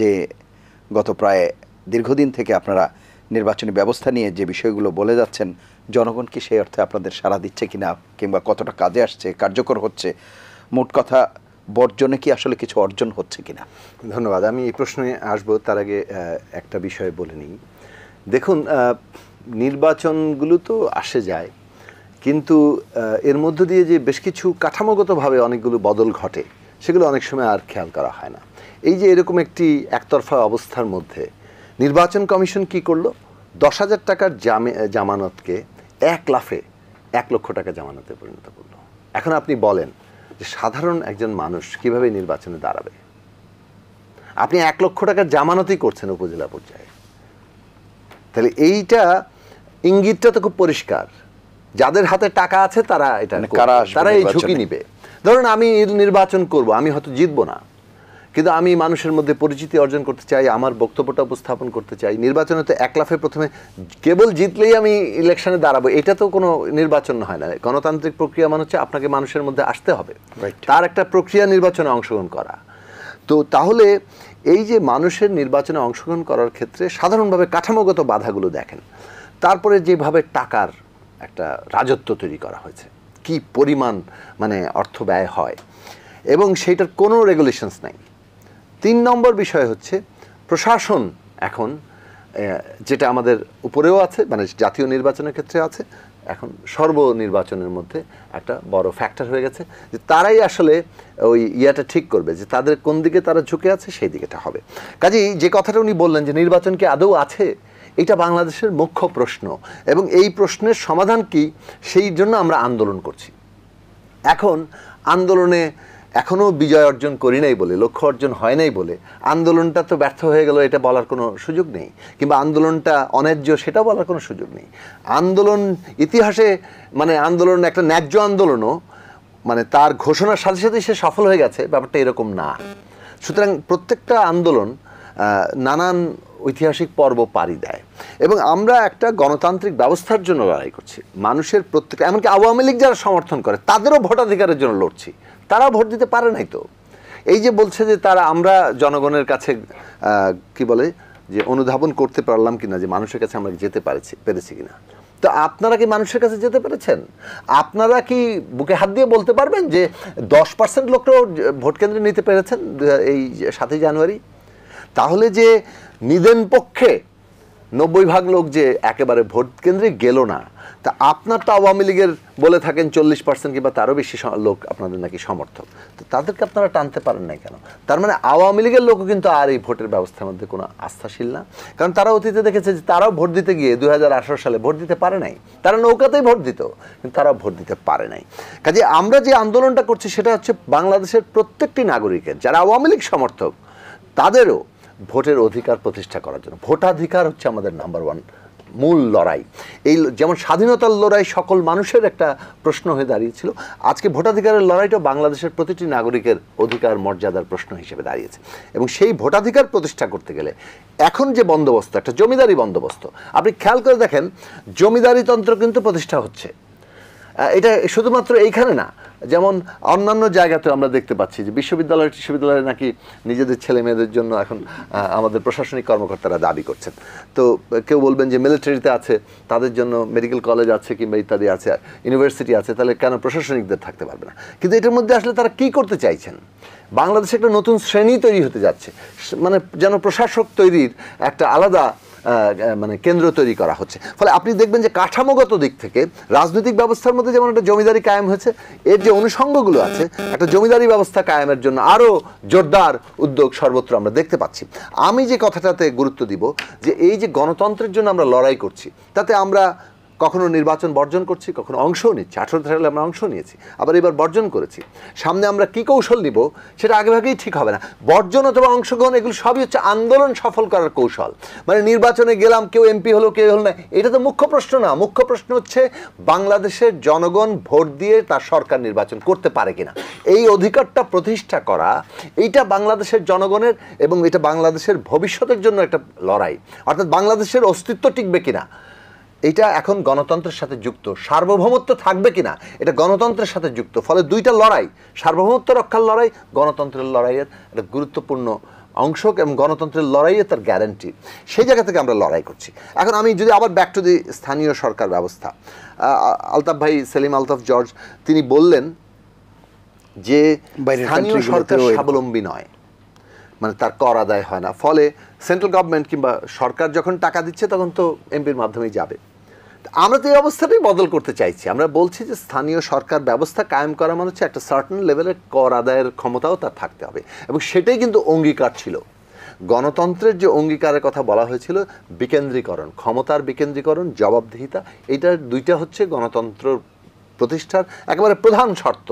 যে গত প্রায় দীর্ঘদিন থেকে আপনারা নির্বাচনী ব্যবস্থা নিয়ে যে বিষয়গুলো বলে যাচ্ছেন জনগণ কি সেই অর্থে আপনাদের সাড়া দিচ্ছে কি না কিংবা কতটা কাজে আসছে কার্যকর হচ্ছে মোট কথা বর্জনে কি আসলে কিছু অর্জন হচ্ছে কিনা ধন্যবাদ আমি এই প্রশ্নে আসব তার আগে একটা বিষয় বলে নিই দেখুন নির্বাচনগুলো তো আসে যায় কিন্তু এর মধ্য দিয়ে যে বেশ কিছু কাঠামোগতভাবে অনেকগুলো বদল ঘটে সেগুলো অনেক সময় আর খেয়াল করা হয় না এই যে এরকম একটি একতরফা অবস্থার মধ্যে নির্বাচন কমিশন কি করলো দশ হাজার টাকার জামে জামানতকে এক লাফে এক লক্ষ টাকা জামানতে পরিণত করল এখন আপনি বলেন যে সাধারণ একজন মানুষ কিভাবে নির্বাচনে দাঁড়াবে আপনি এক লক্ষ টাকার জামানতই করছেন উপজেলা পর্যায়ে তাহলে এইটা ইঙ্গিতটা তো খুব পরিষ্কার যাদের হাতে টাকা আছে তারা এটা মানে তারা এই ঝুঁকি নিবে ধরুন আমি নির্বাচন করব আমি হয়তো জিতবো না কিন্তু আমি মানুষের মধ্যে পরিচিতি অর্জন করতে চাই আমার বক্তব্যটা উপস্থাপন করতে চাই নির্বাচনে তো একলাফে প্রথমে কেবল জিতলেই আমি ইলেকশনে দাঁড়াবো এটা তো কোনো নির্বাচন হয় না গণতান্ত্রিক প্রক্রিয়া মানে হচ্ছে আপনাকে মানুষের মধ্যে আসতে হবে তার একটা প্রক্রিয়া নির্বাচনে অংশগ্রহণ করা তো তাহলে এই যে মানুষের নির্বাচনে অংশগ্রহণ করার ক্ষেত্রে সাধারণভাবে কাঠামোগত বাধাগুলো দেখেন তারপরে যেভাবে টাকার একটা রাজত্ব তৈরি করা হয়েছে কি পরিমাণ মানে অর্থ ব্যয় হয় এবং সেইটার কোনো রেগুলেশনস নাই তিন নম্বর বিষয় হচ্ছে প্রশাসন এখন যেটা আমাদের উপরেও আছে মানে জাতীয় নির্বাচনের ক্ষেত্রে আছে এখন সর্বনির্বাচনের মধ্যে একটা বড় ফ্যাক্টর হয়ে গেছে যে তারাই আসলে ওই ইয়াটা ঠিক করবে যে তাদের কোন দিকে তারা ঝুঁকে আছে সেই দিকেটা হবে কাজেই যে কথাটা উনি বললেন যে নির্বাচন কি আদৌ আছে এটা বাংলাদেশের মুখ্য প্রশ্ন এবং এই প্রশ্নের সমাধান কি সেই জন্য আমরা আন্দোলন করছি এখন আন্দোলনে এখনও বিজয় অর্জন করি নাই বলে লক্ষ্য অর্জন হয় নাই বলে আন্দোলনটা তো ব্যর্থ হয়ে গেল এটা বলার কোনো সুযোগ নেই কিংবা আন্দোলনটা অন্যায্য সেটা বলার কোনো সুযোগ নেই আন্দোলন ইতিহাসে মানে আন্দোলন একটা ন্যায্য আন্দোলনও মানে তার ঘোষণার সাথে সাথে সে সফল হয়ে গেছে ব্যাপারটা এরকম না সুতরাং প্রত্যেকটা আন্দোলন নানান ঐতিহাসিক পর্ব পাড়ি দেয় এবং আমরা একটা গণতান্ত্রিক ব্যবস্থার জন্য লড়াই করছি মানুষের প্রত্যেক এমনকি আওয়ামী লীগ যারা সমর্থন করে তাদেরও ভোটাধিকারের জন্য লড়ছি তারা ভোট দিতে পারে নাই তো এই যে বলছে যে তারা আমরা জনগণের কাছে কি বলে যে অনুধাবন করতে পারলাম কিনা যে মানুষের কাছে আমরা যেতে পারেছি পেরেছি কিনা তো আপনারা কি মানুষের কাছে যেতে পেরেছেন আপনারা কি বুকে হাত দিয়ে বলতে পারবেন যে দশ পার্সেন্ট লোকটাও ভোট কেন্দ্রে নিতে পেরেছেন এই সাতই জানুয়ারি তাহলে যে নিদেন পক্ষে নব্বই ভাগ লোক যে একেবারে ভোট কেন্দ্রে গেল না তা আপনার তো আওয়ামী লীগের বলে থাকেন চল্লিশ পার্সেন্ট কিংবা তারও বেশি লোক আপনাদের নাকি সমর্থক তো তাদেরকে আপনারা টানতে পারেন না কেন তার মানে আওয়ামী লীগের লোকও কিন্তু আর এই ভোটের ব্যবস্থার মধ্যে কোনো আস্থাশীল না কারণ তারা অতীতে দেখেছে যে তারাও ভোট দিতে গিয়ে দু সালে ভোট দিতে পারে নাই তারা নৌকাতেই ভোট দিত কিন্তু তারাও ভোট দিতে পারে নাই কাজে আমরা যে আন্দোলনটা করছি সেটা হচ্ছে বাংলাদেশের প্রত্যেকটি নাগরিকের যারা আওয়ামী লীগ সমর্থক তাদেরও ভোটের অধিকার প্রতিষ্ঠা করার জন্য ভোটাধিকার হচ্ছে আমাদের নাম্বার ওয়ান মূল লড়াই এই যেমন স্বাধীনতার লড়াই সকল মানুষের একটা প্রশ্ন হয়ে দাঁড়িয়েছিল আজকে ভোটাধিকারের লড়াইটাও বাংলাদেশের প্রতিটি নাগরিকের অধিকার মর্যাদার প্রশ্ন হিসেবে দাঁড়িয়েছে এবং সেই ভোটাধিকার প্রতিষ্ঠা করতে গেলে এখন যে বন্দোবস্ত একটা জমিদারি বন্দোবস্ত আপনি খেয়াল করে দেখেন জমিদারি তন্ত্র কিন্তু প্রতিষ্ঠা হচ্ছে এটা শুধুমাত্র এইখানে না যেমন অন্যান্য জায়গাতেও আমরা দেখতে পাচ্ছি যে বিশ্ববিদ্যালয় বিশ্ববিদ্যালয়ে নাকি নিজেদের ছেলে মেয়েদের জন্য এখন আমাদের প্রশাসনিক কর্মকর্তারা দাবি করছেন তো কেউ বলবেন যে মিলিটারিতে আছে তাদের জন্য মেডিকেল কলেজ আছে কিংবা ইত্যাদি আছে ইউনিভার্সিটি আছে তাহলে কেন প্রশাসনিকদের থাকতে পারবে না কিন্তু এটার মধ্যে আসলে তারা কি করতে চাইছেন বাংলাদেশে একটা নতুন শ্রেণী তৈরি হতে যাচ্ছে মানে যেন প্রশাসক তৈরির একটা আলাদা মানে কেন্দ্র তৈরি করা হচ্ছে ফলে আপনি দেখবেন যে কাঠামোগত দিক থেকে রাজনৈতিক ব্যবস্থার মধ্যে যেমন একটা জমিদারি কায়েম হয়েছে এর যে অনুষঙ্গগুলো আছে একটা জমিদারি ব্যবস্থা কায়েমের জন্য আরও জোরদার উদ্যোগ সর্বত্র আমরা দেখতে পাচ্ছি আমি যে কথাটাতে গুরুত্ব দিব যে এই যে গণতন্ত্রের জন্য আমরা লড়াই করছি তাতে আমরা কখনো নির্বাচন বর্জন করছি কখনো অংশও নিচ্ছি আঠেরো সালে আমরা অংশ নিয়েছি আবার এবার বর্জন করেছি সামনে আমরা কী কৌশল নিব সেটা আগেভাগেই ঠিক হবে না বর্জন অথবা অংশগ্রহণ এগুলো সবই হচ্ছে আন্দোলন সফল করার কৌশল মানে নির্বাচনে গেলাম কেউ এমপি হলো কেউ হলো না এটা তো মুখ্য প্রশ্ন না মুখ্য প্রশ্ন হচ্ছে বাংলাদেশের জনগণ ভোট দিয়ে তার সরকার নির্বাচন করতে পারে কিনা এই অধিকারটা প্রতিষ্ঠা করা এইটা বাংলাদেশের জনগণের এবং এটা বাংলাদেশের ভবিষ্যতের জন্য একটা লড়াই অর্থাৎ বাংলাদেশের অস্তিত্ব টিকবে কিনা এটা এখন গণতন্ত্রের সাথে যুক্ত সার্বভৌমত্ব থাকবে কিনা এটা গণতন্ত্রের সাথে যুক্ত ফলে দুইটা লড়াই সার্বভৌমত্ব রক্ষার লড়াই গণতন্ত্রের লড়াইয়ের একটা গুরুত্বপূর্ণ অংশ এবং গণতন্ত্রের লড়াইয়ে তার গ্যারেন্টি সেই জায়গা থেকে আমরা লড়াই করছি এখন আমি যদি আবার ব্যাক টু দি স্থানীয় সরকার ব্যবস্থা আলতাফ ভাই সেলিম আলতাফ জর্জ তিনি বললেন যে স্থানীয় সরকার স্বাবলম্বী নয় মানে তার কর আদায় হয় না ফলে সেন্ট্রাল গভর্নমেন্ট কিংবা সরকার যখন টাকা দিচ্ছে তখন তো এমপির মাধ্যমেই যাবে আমরা তো এই অবস্থাটাই বদল করতে চাইছি আমরা বলছি যে স্থানীয় সরকার ব্যবস্থা কায়েম করা মানে হচ্ছে একটা সার্টেন লেভেলের কর আদায়ের ক্ষমতাও তার থাকতে হবে এবং সেটাই কিন্তু অঙ্গীকার ছিল গণতন্ত্রের যে অঙ্গীকারের কথা বলা হয়েছিল বিকেন্দ্রীকরণ ক্ষমতার বিকেন্দ্রীকরণ জবাবদিহিতা এইটার দুইটা হচ্ছে গণতন্ত্র প্রতিষ্ঠার একেবারে প্রধান শর্ত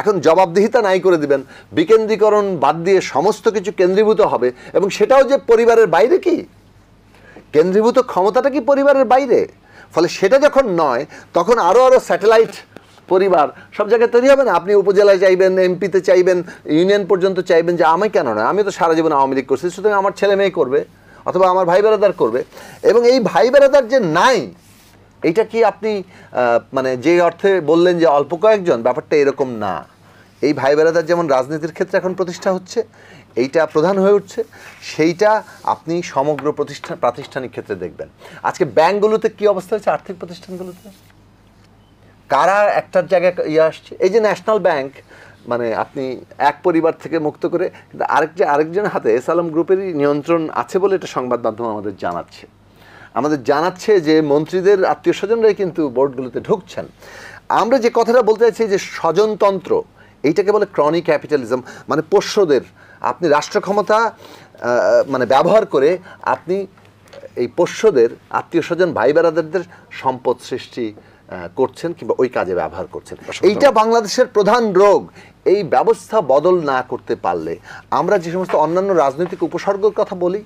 এখন জবাবদিহিতা নাই করে দিবেন বিকেন্দ্রীকরণ বাদ দিয়ে সমস্ত কিছু কেন্দ্রীভূত হবে এবং সেটাও যে পরিবারের বাইরে কি কেন্দ্রীভূত ক্ষমতাটা কি পরিবারের বাইরে ফলে সেটা যখন নয় তখন আরও আরও স্যাটেলাইট পরিবার সব জায়গায় তৈরি হবে না আপনি উপজেলায় চাইবেন এমপিতে চাইবেন ইউনিয়ন পর্যন্ত চাইবেন যে আমি কেন নয় আমি তো সারা জীবন আওয়ামী লীগ করছি সুতরাং আমার ছেলে মেয়ে করবে অথবা আমার ভাই বেড়াদার করবে এবং এই ভাই বেড়াদার যে নাই এটা কি আপনি মানে যে অর্থে বললেন যে অল্প কয়েকজন ব্যাপারটা এরকম না এই ভাই বেড়াদার যেমন রাজনীতির ক্ষেত্রে এখন প্রতিষ্ঠা হচ্ছে এইটা প্রধান হয়ে উঠছে সেইটা আপনি সমগ্র প্রতিষ্ঠান প্রাতিষ্ঠানিক ক্ষেত্রে দেখবেন আজকে ব্যাংকগুলোতে কি অবস্থা হয়েছে আর্থিক প্রতিষ্ঠানগুলোতে কারা একটার জায়গায় ইয়ে আসছে এই যে ন্যাশনাল ব্যাংক মানে আপনি এক পরিবার থেকে মুক্ত করে কিন্তু আরেক যে আরেকজনের হাতে আলম গ্রুপেরই নিয়ন্ত্রণ আছে বলে এটা সংবাদ মাধ্যম আমাদের জানাচ্ছে আমাদের জানাচ্ছে যে মন্ত্রীদের আত্মীয় স্বজনরাই কিন্তু বোর্ডগুলোতে ঢুকছেন আমরা যে কথাটা বলতে চাইছি যে স্বজনতন্ত্র এইটাকে বলে ক্রনিক ক্যাপিটালিজম মানে পোষ্যদের আপনি রাষ্ট্র ক্ষমতা মানে ব্যবহার করে আপনি এই পোষ্যদের আত্মীয় স্বজন ভাই বেড়াদের সম্পদ সৃষ্টি করছেন কিংবা ওই কাজে ব্যবহার করছেন এইটা বাংলাদেশের প্রধান রোগ এই ব্যবস্থা বদল না করতে পারলে আমরা যে সমস্ত অন্যান্য রাজনৈতিক উপসর্গের কথা বলি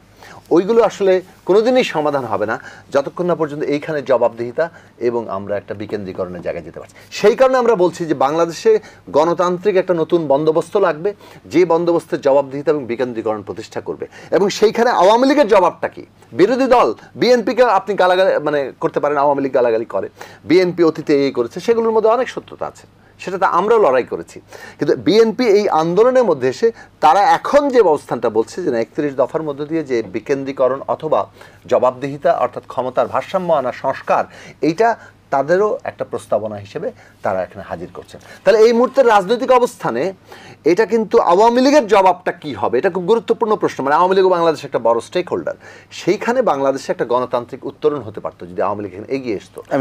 ওইগুলো আসলে কোনোদিনই সমাধান হবে না যতক্ষণ না পর্যন্ত এইখানে জবাবদিহিতা এবং আমরা একটা বিকেন্দ্রীকরণের জায়গায় যেতে পারছি সেই কারণে আমরা বলছি যে বাংলাদেশে গণতান্ত্রিক একটা নতুন বন্দোবস্ত লাগবে যে বন্দোবস্তের জবাবদিহিতা এবং বিকেন্দ্রীকরণ প্রতিষ্ঠা করবে এবং সেইখানে আওয়ামী লীগের জবাবটা কি বিরোধী দল বিএনপিকে আপনি গালাগালি মানে করতে পারেন আওয়ামী লীগ গালাগালি করে বিএনপি অতীতে এই করেছে সেগুলোর মধ্যে অনেক সত্যতা আছে সেটাতে আমরাও লড়াই করেছি কিন্তু বিএনপি এই আন্দোলনের মধ্যে এসে তারা এখন যে অবস্থানটা বলছে যে না একত্রিশ দফার মধ্য দিয়ে যে বিকেন্দ্রীকরণ অথবা জবাবদিহিতা অর্থাৎ ক্ষমতার ভারসাম্য আনা সংস্কার এইটা তাদেরও একটা প্রস্তাবনা হিসেবে তারা এখানে হাজির করছেন তাহলে এই মুহূর্তের রাজনৈতিক অবস্থানে এটা কিন্তু আওয়ামী লীগের জবাবটা কি হবে এটা খুব গুরুত্বপূর্ণ প্রশ্ন মানে আওয়ামী লীগ বাংলাদেশ একটা বড় স্টেক হোল্ডার সেইখানে বাংলাদেশে একটা গণতান্ত্রিক উত্তরণ হতে পারতো যদি আওয়ামী লীগ এগিয়ে আসতো